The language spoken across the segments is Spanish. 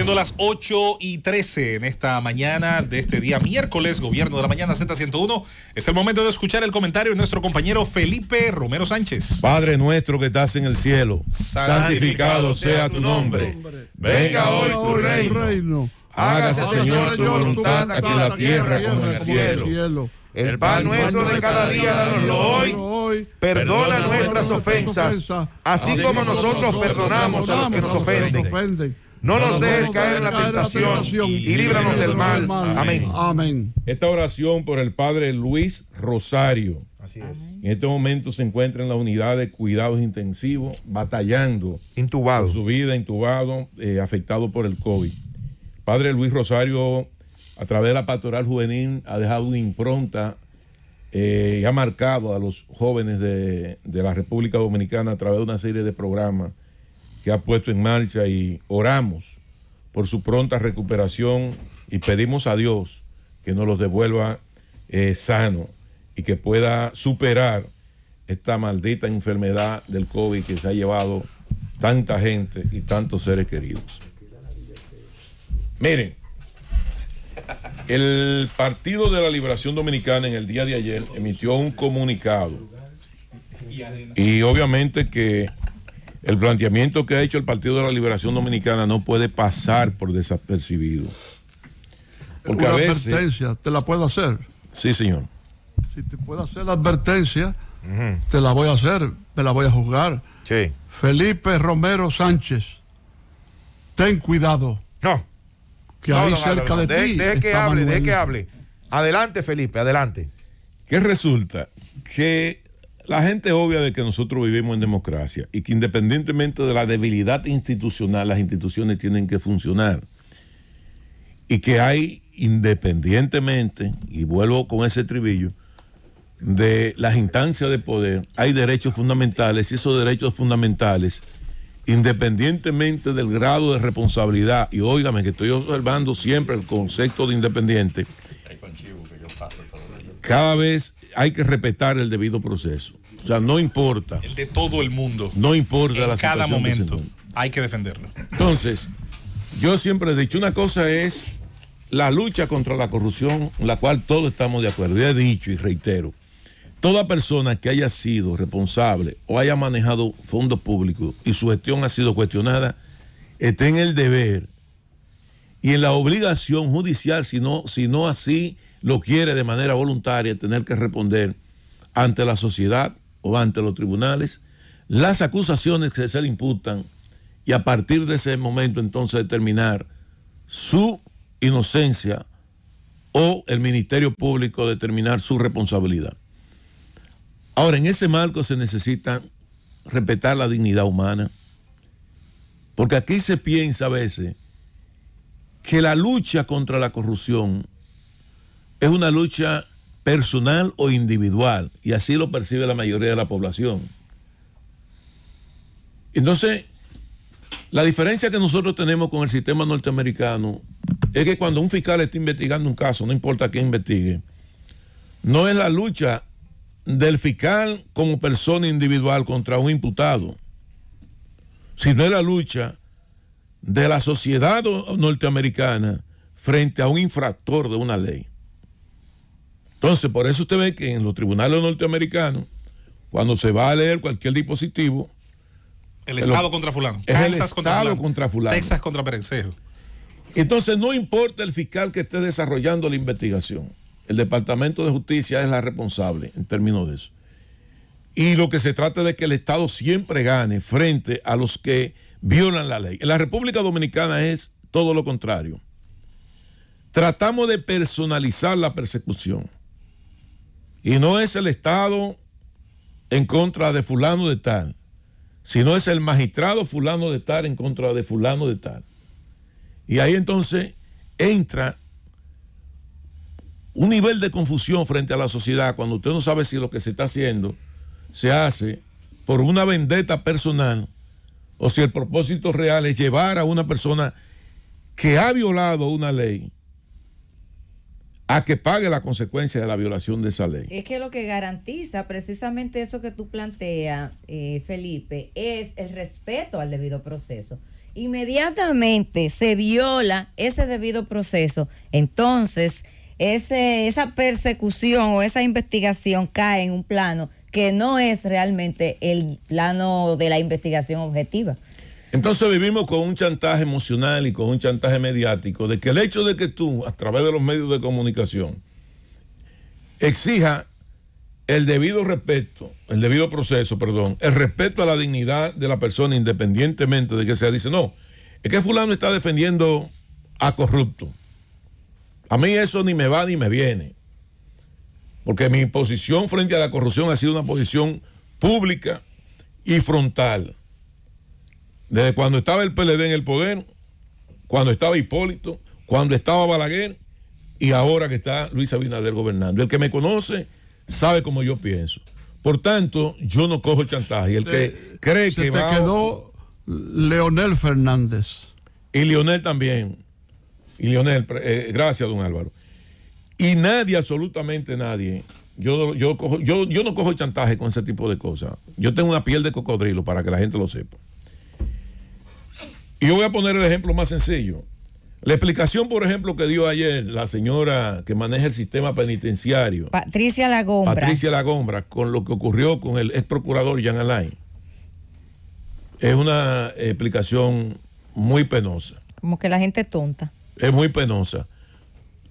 Siendo las 8 y 13 en esta mañana de este día miércoles, Gobierno de la Mañana Z101, es el momento de escuchar el comentario de nuestro compañero Felipe Romero Sánchez. Padre nuestro que estás en el cielo, santificado, sea tu nombre. Venga hoy tu reino. Hágase, Señor, tu voluntad aquí en la tierra como en el cielo. El pan nuestro de cada día, danoslo hoy. Perdona nuestras ofensas, así como nosotros perdonamos a los que nos ofenden no, nos dejes caer en la tentación y líbranos del mal. Amén. Esta oración por el Padre Luis Rosario. Así es. En este momento se encuentra en la unidad de cuidados intensivos, batallando. Intubado. Su vida, intubado, afectado por el COVID. Padre Luis Rosario, a través de la pastoral juvenil, ha dejado una impronta y ha marcado a los jóvenes de, de la República Dominicana a través de una serie de programas que ha puesto en marcha y oramos por su pronta recuperación y pedimos a Dios que nos los devuelva eh, sano y que pueda superar esta maldita enfermedad del COVID que se ha llevado tanta gente y tantos seres queridos. Miren, el Partido de la Liberación Dominicana en el día de ayer emitió un comunicado y obviamente que el planteamiento que ha hecho el Partido de la Liberación Dominicana no puede pasar por desapercibido. Porque advertencia, ¿te la puedo hacer? Sí, señor. Si te puedo hacer la advertencia, te la voy a hacer, te la voy a juzgar. Sí. Felipe Romero Sánchez, ten cuidado. No. Que ahí cerca de, ti. Deje que hable, deje que hable. Adelante, Felipe, adelante. ¿Qué resulta? Que la gente es obvia de que nosotros vivimos en democracia y que independientemente de la debilidad institucional, las instituciones tienen que funcionar. Y que hay, independientemente, y vuelvo con ese tribillo, de las instancias de poder, hay derechos fundamentales y esos derechos fundamentales, independientemente del grado de responsabilidad, y óigame que estoy observando siempre el concepto de independiente, cada vez hay que respetar el debido proceso. O sea, no importa. El de todo el mundo. No importa la cada situación momento hay que defenderlo. Entonces, yo siempre he dicho, una cosa es la lucha contra la corrupción, en la cual todos estamos de acuerdo. Y he dicho y reitero, toda persona que haya sido responsable o haya manejado fondos públicos y su gestión ha sido cuestionada, está en el deber y en la obligación judicial, si no así lo quiere de manera voluntaria tener que responder ante la sociedad o ante los tribunales las acusaciones que se le imputan y a partir de ese momento entonces determinar su inocencia o el Ministerio Público determinar su responsabilidad. Ahora, en ese marco se necesita respetar la dignidad humana, porque aquí se piensa a veces que la lucha contra la corrupción es una lucha personal o individual, y así lo percibe la mayoría de la población. Entonces, la diferencia que nosotros tenemos con el sistema norteamericano es que cuando un fiscal está investigando un caso, no importa quién investigue, no es la lucha del fiscal como persona individual contra un imputado, sino es la lucha de la sociedad norteamericana frente a un infractor de una ley. Entonces, por eso usted ve que en los tribunales norteamericanos, cuando se va a leer cualquier dispositivo... El Estado contra fulano. Es el Estado contra fulano, Texas contra Perencejo. Entonces, no importa el fiscal que esté desarrollando la investigación. El Departamento de Justicia es la responsable en términos de eso. Y lo que se trata de que el Estado siempre gane frente a los que violan la ley. En la República Dominicana es todo lo contrario. Tratamos de personalizar la persecución. Y no es el Estado en contra de fulano de tal, sino es el magistrado fulano de tal en contra de fulano de tal. Y ahí entonces entra un nivel de confusión frente a la sociedad cuando usted no sabe si lo que se está haciendo se hace por una vendetta personal o si el propósito real es llevar a una persona que ha violado una ley a que pague la consecuencia de la violación de esa ley. Es que lo que garantiza precisamente eso que tú planteas, eh, Felipe, es el respeto al debido proceso. Inmediatamente se viola ese debido proceso, entonces ese, esa persecución o esa investigación cae en un plano que no es realmente el plano de la investigación objetiva. Entonces vivimos con un chantaje emocional y con un chantaje mediático de que el hecho de que tú, a través de los medios de comunicación, exija el debido respeto, el debido proceso, perdón, el respeto a la dignidad de la persona independientemente de que sea, dice, no, es que fulano está defendiendo a corrupto. A mí eso ni me va ni me viene, porque mi posición frente a la corrupción ha sido una posición pública y frontal desde cuando estaba el PLD en el poder, cuando estaba Hipólito, cuando estaba Balaguer y ahora que está Luis Abinader gobernando. El que me conoce sabe cómo yo pienso. Por tanto, yo no cojo chantaje. El que cree se que te quedó Leonel Fernández. Y Leonel también. Y Leonel, eh, gracias, don Álvaro. Y nadie, absolutamente nadie, yo, yo, cojo, yo, yo no cojo chantaje con ese tipo de cosas. Yo tengo una piel de cocodrilo para que la gente lo sepa. Y yo voy a poner el ejemplo más sencillo. La explicación, por ejemplo, que dio ayer la señora que maneja el sistema penitenciario. Patricia Lagombra. Patricia Lagombra, con lo que ocurrió con el ex procurador Jean Alain. Es una explicación muy penosa. Como que la gente es tonta. Es muy penosa.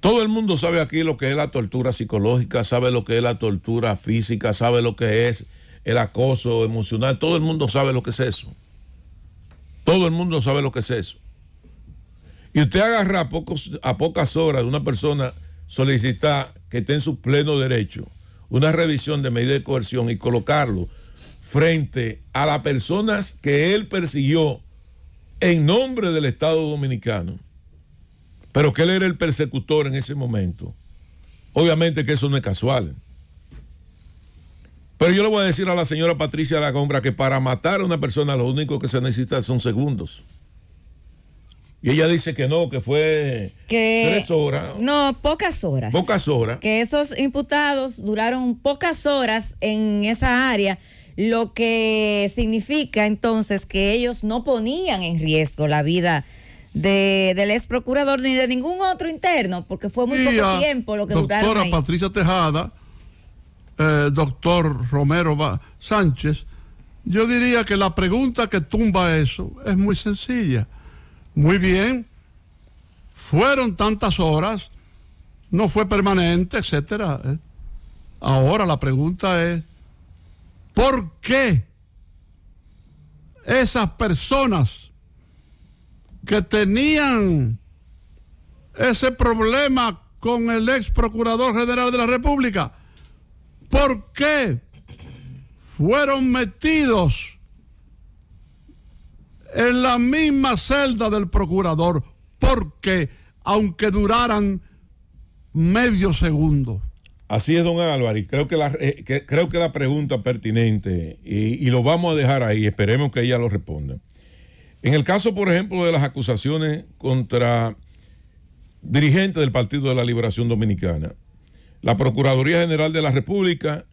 Todo el mundo sabe aquí lo que es la tortura psicológica, sabe lo que es la tortura física, sabe lo que es el acoso emocional. Todo el mundo sabe lo que es eso. Todo el mundo sabe lo que es eso. Y usted agarra a, a pocas horas de una persona solicitar que esté en su pleno derecho una revisión de medida de coerción y colocarlo frente a las personas que él persiguió en nombre del Estado Dominicano, pero que él era el persecutor en ese momento. Obviamente que eso no es casual. Pero yo le voy a decir a la señora Patricia la Combra que para matar a una persona lo único que se necesita son segundos. Y ella dice que no, que fue que, tres horas. No, pocas horas. Pocas horas. Que esos imputados duraron pocas horas en esa área, lo que significa entonces que ellos no ponían en riesgo la vida del ex procurador ni de ningún otro interno, porque fue muy poco tiempo lo que duraron. Doctora Patricia Tejada eh, doctor Romero Sánchez, yo diría que la pregunta que tumba eso es muy sencilla. Muy bien, fueron tantas horas, no fue permanente, etcétera. Eh. Ahora la pregunta es, ¿por qué esas personas que tenían ese problema con el ex procurador general de la República por qué fueron metidos en la misma celda del procurador, porque aunque duraran medio segundo. Así es, don Álvaro, creo que la, pregunta eh, es creo que pregunta pertinente, y, y, lo vamos a dejar ahí, esperemos que ella lo responda. En el caso, por ejemplo, de las acusaciones contra dirigentes del Partido de la Liberación Dominicana, la Procuraduría General de la República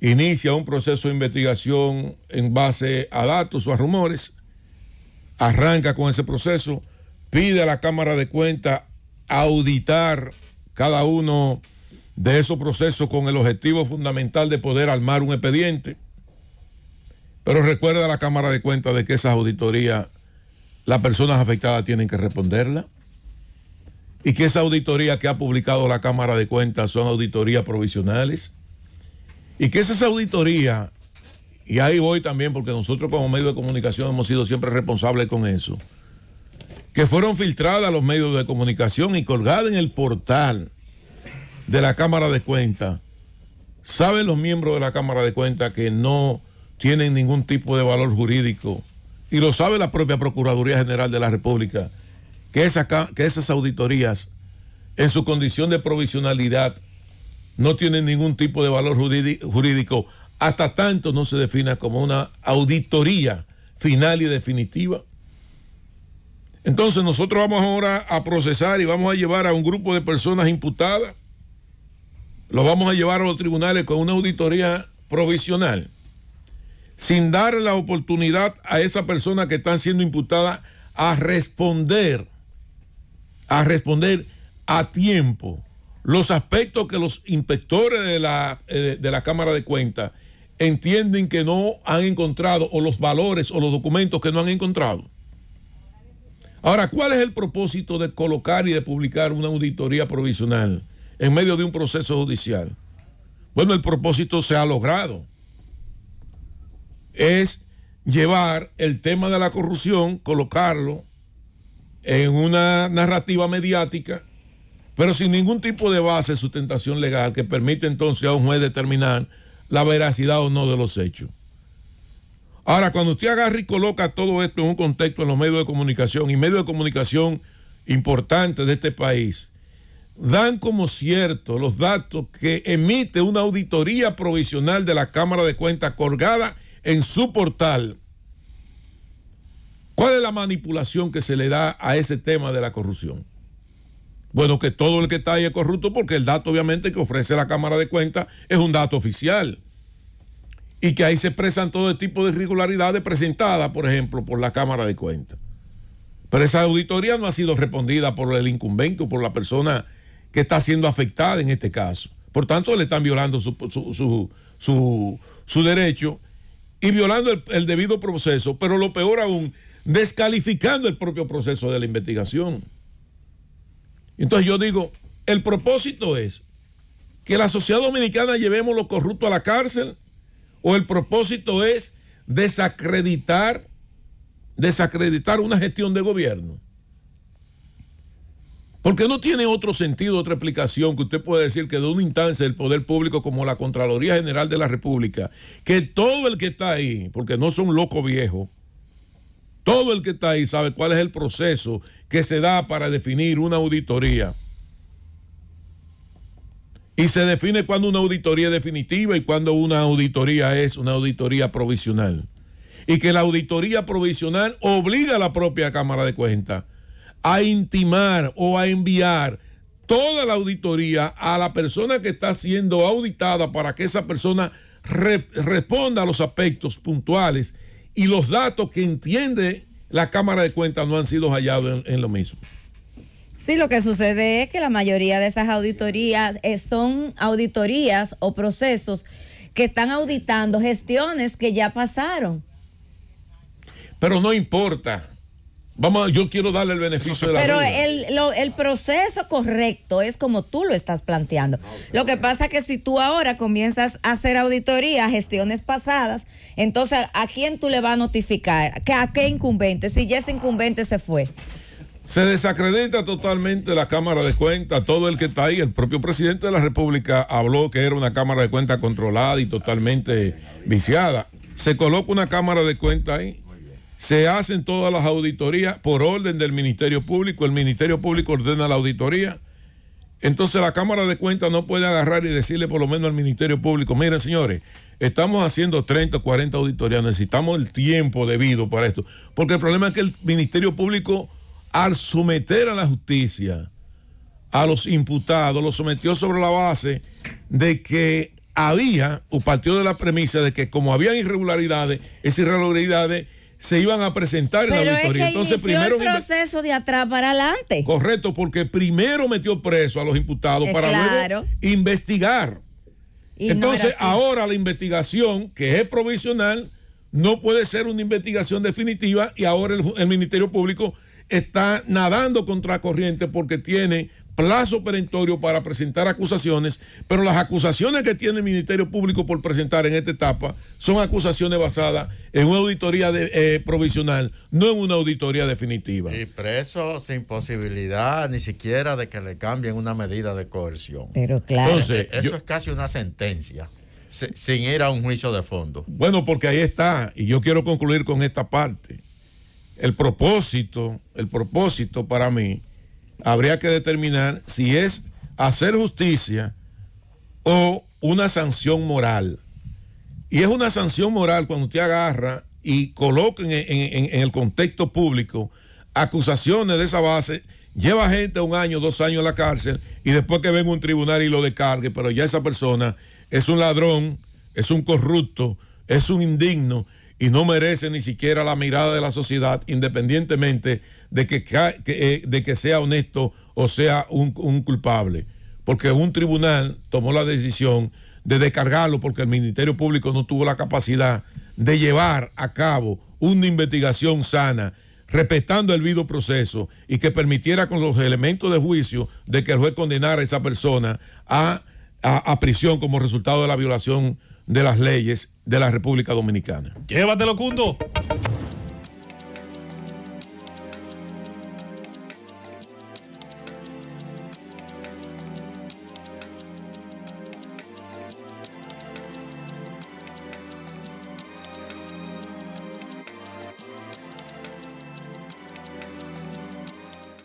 inicia un proceso de investigación en base a datos o a rumores, arranca con ese proceso, pide a la Cámara de Cuentas auditar cada uno de esos procesos con el objetivo fundamental de poder armar un expediente. Pero recuerda a la Cámara de Cuentas de que esas auditorías, las personas afectadas tienen que responderla y que esa auditoría que ha publicado la Cámara de Cuentas son auditorías provisionales y que esas auditorías, y ahí voy también porque nosotros como medio de comunicación hemos sido siempre responsables con eso, que fueron filtradas a los medios de comunicación y colgadas en el portal de la Cámara de Cuentas, saben los miembros de la Cámara de Cuentas que no tienen ningún tipo de valor jurídico y lo sabe la propia Procuraduría General de la República que, que esas auditorías, en su condición de provisionalidad, no tienen ningún tipo de valor jurídico hasta tanto no se defina como una auditoría final y definitiva. Entonces nosotros vamos ahora a procesar y vamos a llevar a un grupo de personas imputadas, lo vamos a llevar a los tribunales con una auditoría provisional, sin dar la oportunidad a esa persona que están siendo imputada a responder a responder a tiempo los aspectos que los inspectores de la, eh, de la Cámara de Cuentas entienden que no han encontrado o los valores o los documentos que no han encontrado. Ahora, ¿cuál es el propósito de colocar y de publicar una auditoría provisional en medio de un proceso judicial? Bueno, el propósito se ha logrado. Es llevar el tema de la corrupción, colocarlo en una narrativa mediática, pero sin ningún tipo de base de sustentación legal que permite entonces a un juez determinar la veracidad o no de los hechos. Ahora, cuando usted agarra y coloca todo esto en un contexto en los medios de comunicación y medios de comunicación importantes de este país, dan como cierto los datos que emite una auditoría provisional de la Cámara de Cuentas colgada en su portal ¿Cuál es la manipulación que se le da a ese tema de la corrupción? Bueno, que todo el que está ahí es corrupto porque el dato obviamente que ofrece la Cámara de Cuentas es un dato oficial. Y que ahí se expresan todo tipo de irregularidades presentadas, por ejemplo, por la Cámara de Cuentas. Pero esa auditoría no ha sido respondida por el incumbente o por la persona que está siendo afectada en este caso. Por tanto, le están violando su, derecho y violando el debido proceso. Pero lo peor aún, descalificando el propio proceso de la investigación. Entonces yo digo, el propósito es que la sociedad dominicana llevemos lo corrupto a la cárcel o el propósito es desacreditar desacreditar una gestión de gobierno. Porque no tiene otro sentido, otra explicación que usted pueda decir que de una instancia del poder público como la Contraloría General de la República, que todo el que está ahí, porque no son locos viejos, todo el que está ahí sabe cuál es el proceso que se da para definir una auditoría. Y se define cuando una auditoría es definitiva y cuando una auditoría es una auditoría provisional. Y que la auditoría provisional obliga a la propia Cámara de Cuentas a intimar o a enviar toda la auditoría a la persona que está siendo auditada para que esa persona responda a los aspectos puntuales y los datos que entiende la Cámara de Cuentas no han sido hallados en, lo mismo. Sí, lo que sucede es que la mayoría de esas auditorías eh, son auditorías o procesos que están auditando gestiones que ya pasaron. Pero no importa, Vamos, yo quiero darle el beneficio de la Pero el, el, proceso correcto es como tú lo estás planteando. Lo que pasa es que si tú ahora comienzas a hacer auditoría, gestiones pasadas, entonces ¿a quién tú le vas a notificar? ¿A qué incumbente? Si ya ese incumbente se fue. Se desacredita totalmente la Cámara de Cuentas, todo el que está ahí. El propio presidente de la República habló que era una Cámara de Cuentas controlada y totalmente viciada. Se coloca una Cámara de Cuentas ahí se hacen todas las auditorías por orden del Ministerio Público. El Ministerio Público ordena la auditoría. Entonces la Cámara de Cuentas no puede agarrar y decirle por lo menos al Ministerio Público, miren señores, estamos haciendo 30 o 40 auditorías, necesitamos el tiempo debido para esto. Porque el problema es que el Ministerio Público, al someter a la justicia a los imputados, los sometió sobre la base de que había, o partió de la premisa de que como habían irregularidades, esas irregularidades se iban a presentar en la auditoría. Es Entonces, primero. proceso de atrás para adelante. Correcto, porque primero metió preso a los imputados para luego investigar. Entonces, ahora la investigación, que es provisional, no puede ser una investigación definitiva y ahora el, el Ministerio Público está nadando contra corriente porque tiene plazo perentorio para presentar acusaciones, pero las acusaciones que tiene el Ministerio Público por presentar en esta etapa son acusaciones basadas en una auditoría eh, provisional, no en una auditoría definitiva. Y preso sin posibilidad ni siquiera de que le cambien una medida de coerción. Pero Entonces, e-, eso es casi una sentencia. Sin ir a un juicio de fondo. Bueno, porque ahí está, y yo quiero concluir con esta parte. El propósito, el propósito para mí habría que determinar si es hacer justicia o una sanción moral. Y es una sanción moral cuando usted agarra y coloca en, el contexto público acusaciones de esa base, lleva gente un año, dos años a la cárcel y después que venga un tribunal y lo descargue, pero ya esa persona es un ladrón, es un corrupto, es un indigno y no merece ni siquiera la mirada de la sociedad, independientemente de que, eh, de que sea honesto o sea un, culpable. Porque un tribunal tomó la decisión de descargarlo porque el Ministerio Público no tuvo la capacidad de llevar a cabo una investigación sana, respetando el vido proceso y que permitiera con los elementos de juicio de que el juez condenara a esa persona a, a prisión como resultado de la violación de las leyes de la República Dominicana. Llévatelo, Cundo.